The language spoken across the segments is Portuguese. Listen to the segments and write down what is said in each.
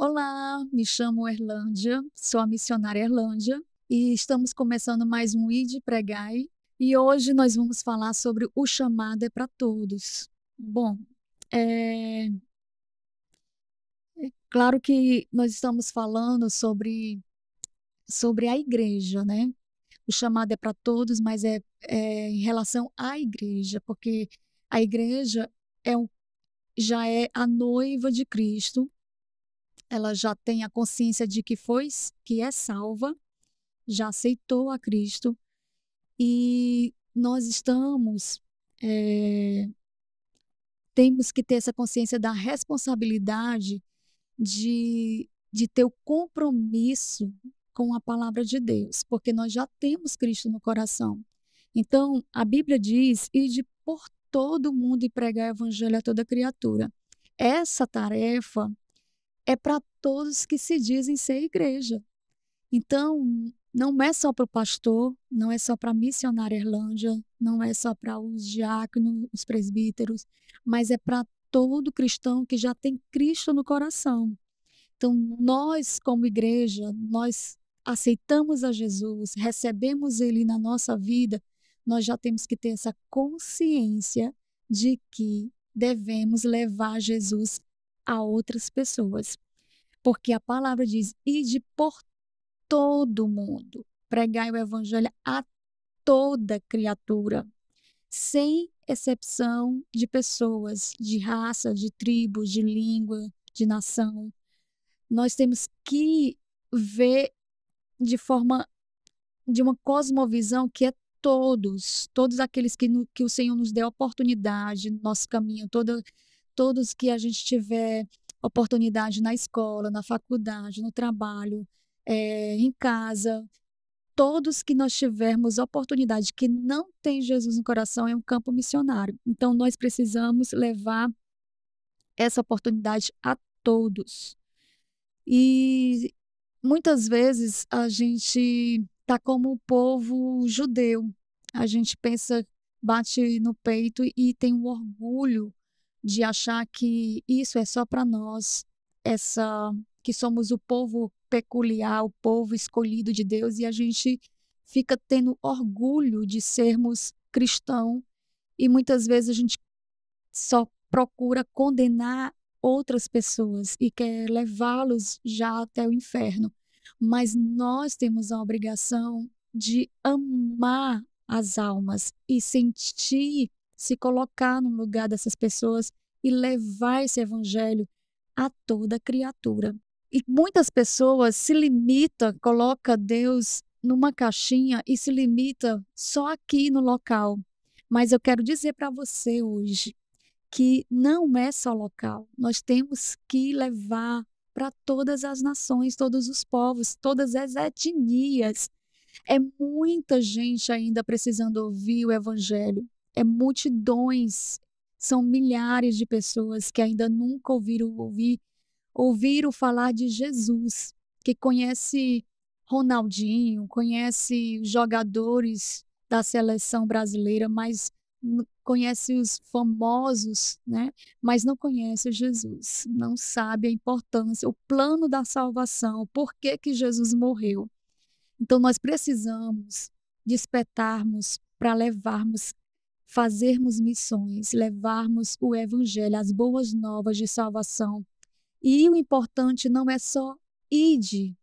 Olá, me chamo Erlândia, sou a missionária Erlândia e estamos começando mais um ID Pregai e hoje nós vamos falar sobre o chamado é para todos. Bom, é... é claro que nós estamos falando sobre sobre a igreja, né? O chamado é para todos, mas é, é em relação à igreja, porque a igreja é um, já é a noiva de Cristo ela já tem a consciência de que foi, que é salva, já aceitou a Cristo e nós estamos é, temos que ter essa consciência da responsabilidade de, de ter o compromisso com a palavra de Deus, porque nós já temos Cristo no coração. Então, a Bíblia diz: ide por todo mundo e pregar o evangelho a toda criatura. Essa tarefa é para todos que se dizem ser igreja. Então, não é só para o pastor, não é só para a missionária Irlândia, não é só para os diáconos, os presbíteros, mas é para todo cristão que já tem Cristo no coração. Então, nós, como igreja, nós aceitamos a Jesus, recebemos Ele na nossa vida, nós já temos que ter essa consciência de que devemos levar Jesus a outras pessoas. Porque a palavra diz: ide por todo mundo, pregai o evangelho a toda criatura, sem exceção de pessoas, de raça, de tribo, de língua, de nação. Nós temos que ver de forma de uma cosmovisão que é todos, todos aqueles que, no, que o Senhor nos deu oportunidade no nosso caminho, toda todos que a gente tiver oportunidade na escola, na faculdade, no trabalho, é, em casa, todos que nós tivermos oportunidade que não tem Jesus no coração é um campo missionário. Então nós precisamos levar essa oportunidade a todos. E muitas vezes a gente tá como o povo judeu. A gente pensa, bate no peito e tem um orgulho de achar que isso é só para nós, essa que somos o povo peculiar, o povo escolhido de Deus e a gente fica tendo orgulho de sermos cristão e muitas vezes a gente só procura condenar outras pessoas e quer levá-los já até o inferno. Mas nós temos a obrigação de amar as almas e sentir se colocar no lugar dessas pessoas e levar esse evangelho a toda criatura. E muitas pessoas se limitam, coloca Deus numa caixinha e se limita só aqui no local. Mas eu quero dizer para você hoje que não é só local. Nós temos que levar para todas as nações, todos os povos, todas as etnias. É muita gente ainda precisando ouvir o evangelho é multidões, são milhares de pessoas que ainda nunca ouviram ouvir, ouviram falar de Jesus, que conhece Ronaldinho, conhece jogadores da seleção brasileira, mas conhece os famosos, né? Mas não conhece Jesus, não sabe a importância, o plano da salvação, por que que Jesus morreu. Então nós precisamos despertarmos para levarmos fazermos missões, levarmos o evangelho, as boas novas de salvação. E o importante não é só ir,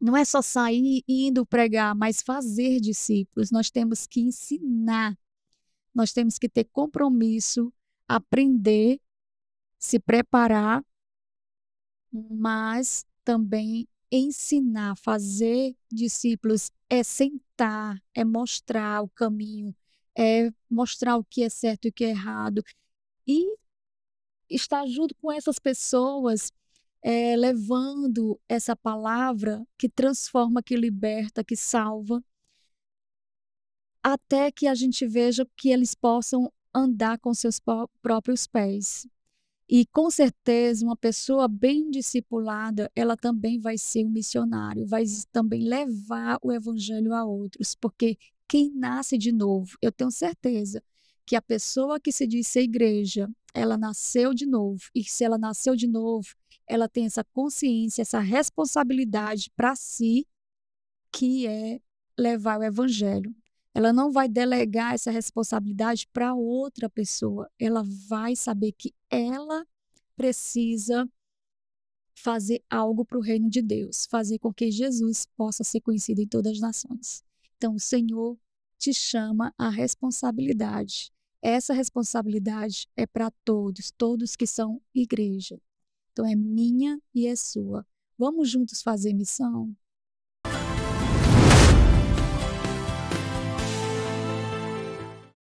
não é só sair e indo pregar, mas fazer discípulos. Nós temos que ensinar, nós temos que ter compromisso, aprender, se preparar, mas também ensinar, fazer discípulos é sentar, é mostrar o caminho, é, mostrar o que é certo e o que é errado. E estar junto com essas pessoas, é, levando essa palavra que transforma, que liberta, que salva, até que a gente veja que eles possam andar com seus próprios pés. E com certeza, uma pessoa bem discipulada, ela também vai ser um missionário, vai também levar o evangelho a outros, porque quem nasce de novo. Eu tenho certeza que a pessoa que se diz ser igreja, ela nasceu de novo. E se ela nasceu de novo, ela tem essa consciência, essa responsabilidade para si, que é levar o evangelho. Ela não vai delegar essa responsabilidade para outra pessoa. Ela vai saber que ela precisa fazer algo para o reino de Deus, fazer com que Jesus possa ser conhecido em todas as nações. Então, o Senhor te chama à responsabilidade. Essa responsabilidade é para todos, todos que são igreja. Então, é minha e é sua. Vamos juntos fazer missão?